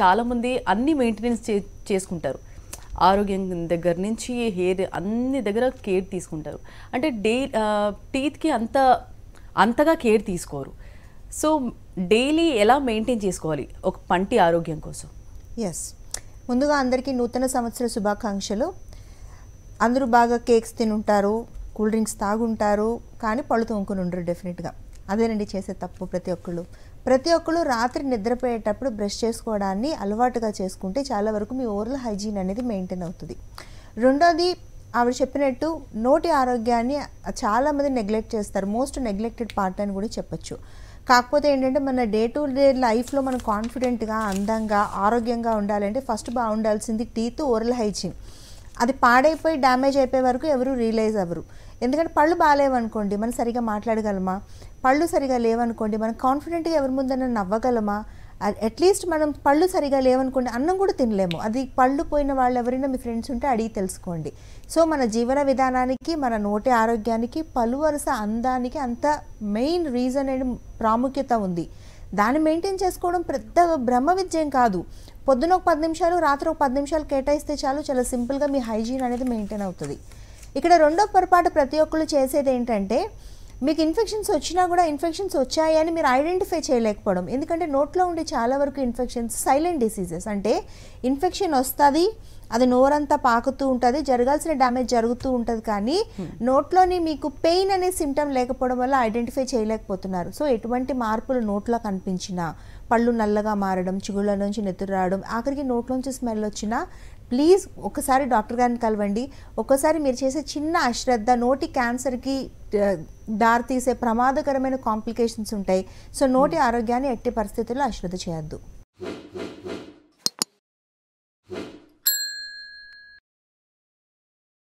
చాలామంది అన్ని మెయింటెనెన్స్ చే చేసుకుంటారు ఆరోగ్యం దగ్గర నుంచి హెయిర్ అన్ని దగ్గర కేర్ తీసుకుంటారు అంటే డే టీత్కి అంత అంతగా కేర్ తీసుకోరు సో డైలీ ఎలా మెయింటైన్ చేసుకోవాలి ఒక పంటి ఆరోగ్యం కోసం ఎస్ ముందుగా అందరికీ నూతన సంవత్సర శుభాకాంక్షలు అందరూ బాగా కేక్స్ తినుంటారు కూల్ డ్రింక్స్ తాగుంటారు కానీ పళ్ళు తోముకుని ఉండరు డెఫినెట్గా అదేనండి చేసే తప్పు ప్రతి ఒక్కళ్ళు ప్రతి ఒక్కళ్ళు రాత్రి నిద్రపోయేటప్పుడు బ్రష్ చేసుకోవడాన్ని అలవాటుగా చేసుకుంటే చాలా వరకు మీ ఓరల్ హైజీన్ అనేది మెయింటైన్ అవుతుంది రెండోది ఆవిడ చెప్పినట్టు నోటి ఆరోగ్యాన్ని చాలామంది నెగ్లెక్ట్ చేస్తారు మోస్ట్ నెగ్లెక్టెడ్ పార్ట్ అని కూడా చెప్పచ్చు కాకపోతే ఏంటంటే మన డే టు డే లైఫ్లో మనం కాన్ఫిడెంట్గా అందంగా ఆరోగ్యంగా ఉండాలంటే ఫస్ట్ బాగుండాల్సింది టీత్ ఓరల్ హైజీన్ అది పాడైపోయి డ్యామేజ్ అయిపోయే వరకు ఎవరు రియలైజ్ అవ్వరు ఎందుకంటే పళ్ళు బాగాలేవనుకోండి మనం సరిగా మాట్లాడగలమా పళ్ళు సరిగా లేవనుకోండి మనం కాన్ఫిడెంట్గా ఎవరి ముందన్నా నవ్వగలమా అట్లీస్ట్ మనం పళ్ళు సరిగా లేవనుకోండి అన్నం కూడా తినలేము అది పళ్ళు పోయిన వాళ్ళు ఎవరైనా మీ ఫ్రెండ్స్ ఉంటే అడిగి తెలుసుకోండి సో మన జీవన విధానానికి మన నోటి ఆరోగ్యానికి పలు వరుస అందానికి అంత మెయిన్ రీజన్ అండ్ ప్రాముఖ్యత ఉంది దాన్ని మెయింటైన్ చేసుకోవడం పెద్ద బ్రహ్మ విద్యం కాదు పొద్దున ఒక పది నిమిషాలు రాత్రి ఒక పది నిమిషాలు కేటాయిస్తే చాలు చాలా సింపుల్గా మీ హైజీన్ అనేది మెయింటైన్ అవుతుంది ఇక్కడ రెండో పొరపాటు ప్రతి ఒక్కరు చేసేది ఏంటంటే మీకు ఇన్ఫెక్షన్స్ వచ్చినా కూడా ఇన్ఫెక్షన్స్ వచ్చాయి అని మీరు ఐడెంటిఫై చేయలేకపోవడం ఎందుకంటే నోట్లో ఉండే చాలా వరకు ఇన్ఫెక్షన్స్ సైలెంట్ డిసీజెస్ అంటే ఇన్ఫెక్షన్ వస్తుంది అది నోరంతా పాకుతూ ఉంటుంది జరగాల్సిన డ్యామేజ్ జరుగుతూ ఉంటుంది కానీ hmm. నోట్లోని మీకు పెయిన్ అనే సిమ్టమ్ లేకపోవడం వల్ల ఐడెంటిఫై చేయలేకపోతున్నారు సో ఎటువంటి మార్పులు నోట్లో కనిపించినా పళ్ళు నల్లగా మారడం చిగుళ్ళ నుంచి నెత్తురు రావడం ఆఖరికి నోట్లోంచి స్మెల్ వచ్చినా ప్లీజ్ ఒకసారి డాక్టర్ గారిని కలవండి ఒక్కసారి మీరు చేసే చిన్న అశ్రద్ధ నోటి క్యాన్సర్కి దారితీసే ప్రమాదకరమైన కాంప్లికేషన్స్ ఉంటాయి సో నోటి hmm. ఆరోగ్యాన్ని ఎట్టి పరిస్థితుల్లో అశ్రద్ధ చేయొద్దు